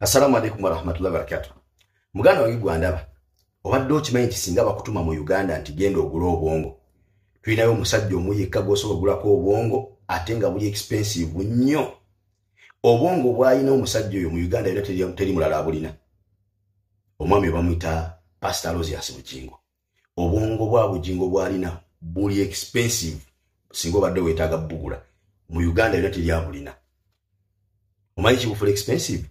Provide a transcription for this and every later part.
assalamu aleikum warahmatullahi wabarakatu muganda wagigwa ndaba obadde okimanyi nti singa bakutuma mu uganda nti genda ogula obwongo tulinayo omusajja omuyikka gosobola ogulako obwongo ate nga buli expensive nnyo obwongo bwalina omusajja oyo mu uganda era teri mulala abulina omwami bamwita pasta losias bugingo obwongo bwa bugingo bwalina buli expensive singa obadde wetaaga bugula mu uganda era teri abulina omanyi kibufula expensive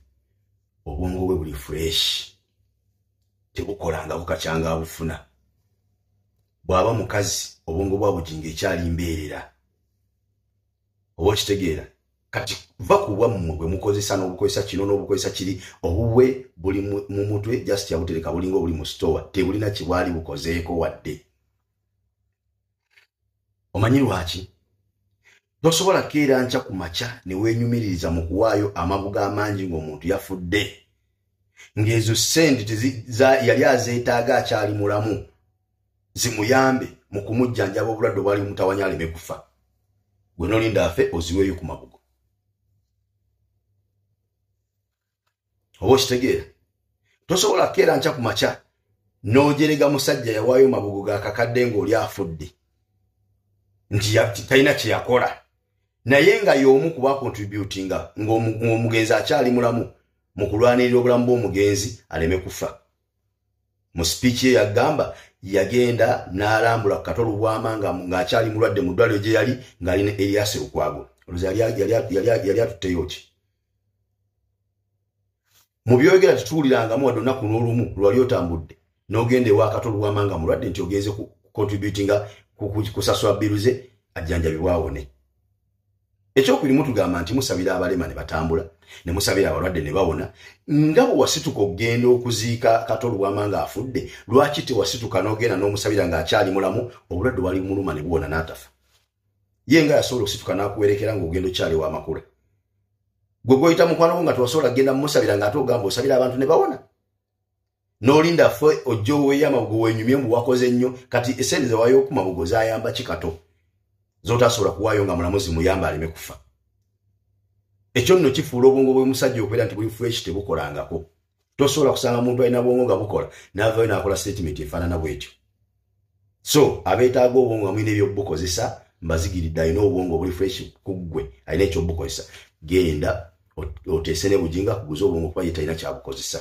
obwongo bwe buli fresh tebukolanga bukacyanga abufuna bwaba mukazi obwongo bwa bujinga ekyali mbeerera oba okitegeera kati va ku bwammwe bwe mukozesa n'obukozesa kino n'obukozesa kiri obubwe buli mu mutwe just yabutereka bulinga obuli mu stowa tebulina kibwali bukozeeko wadde omanyi lwaki tosobola keera nca ku makya ne weenyumiririza mu kuwaayo amagu g'amangi ng'omuntu yafudde ng'ezo sente yali azeetaaga akyali mulamu zimuyambe mu kumujjanjaba obulwadde obwali mutawanya aleme kufa gwe nolinda afe oziweeyo ku mabugo oba okitegeera tosobola keera nkya ku makya n'ogerega musajja yawaayo mabugo gaakakadde ng'oli afudde nti talina kye yakola naye nga y'omu kuba contributinga ng'omugenzi akyali mulamu mu kulwanirira obulamu bw'omugenzi aleme kufa mu sipiiki ye yagamba yagenda n'alambula katolo bwama ng'akyali mulwadde mu ddwaliro gye yali ng'alina eryasi okwago olozi yali atutteyo ki mu byogera tituwulirangamu wadde onaku n'olumu lwali otambudde n'ogenda ewaakatolo bwama nga mulwadde nti ogenze kukontributinga kusasula biruze ajjanjabibwawone ekyokubirimu tugamba nti musabira abalema ne batambula ne musabira abalwadde ne bawona nga bwe wasituka okgenda okuziika kata oluwama nga afudde lwaki tewasituka n'ogenda n'omusabira ng'akyali mulamu obulwadde wali muluma ne buwona n'atafa ye nga yasobola okusituka n'akuwerekera ng'ogenda okyali w'amakula gwe gwoyita mukwanawo nga tewasobola kgenda mumusabira ng'ate ogamba osabira abantu ne bawona n'olindafe ojja oweeyamabugo wenyumye mbu wakoze ennyo kati esente zewayookuma bugo zayamba kikato zotasobola kuwaayo nga mulamuzi muyamba aleme kufa ekyo nno kifuula obwongo bwemusajja okubeera nti bwinfuleki tebukolangako tosobola kusanga muntu alina bwongo nga bukola navayo nakola statement efaanana bwetyo so abeetaaga obwongo amuina ebyobukozesa mbazigiridde alina obwongo obulifuleki kuggwe alina ekyobukozesa genda oteese ne bujinga kuguza obwongo kuba yetalina kyabukozesa